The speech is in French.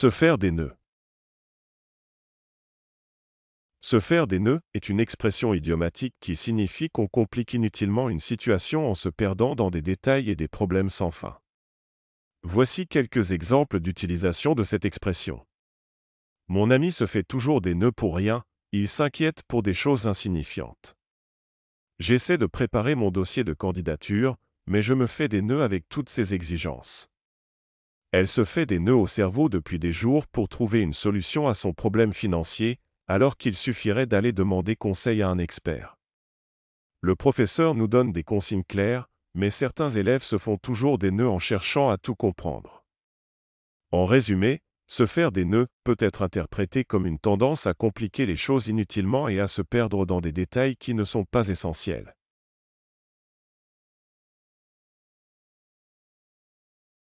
Se faire des nœuds. Se faire des nœuds est une expression idiomatique qui signifie qu'on complique inutilement une situation en se perdant dans des détails et des problèmes sans fin. Voici quelques exemples d'utilisation de cette expression. Mon ami se fait toujours des nœuds pour rien, il s'inquiète pour des choses insignifiantes. J'essaie de préparer mon dossier de candidature, mais je me fais des nœuds avec toutes ces exigences. Elle se fait des nœuds au cerveau depuis des jours pour trouver une solution à son problème financier, alors qu'il suffirait d'aller demander conseil à un expert. Le professeur nous donne des consignes claires, mais certains élèves se font toujours des nœuds en cherchant à tout comprendre. En résumé, se faire des nœuds peut être interprété comme une tendance à compliquer les choses inutilement et à se perdre dans des détails qui ne sont pas essentiels.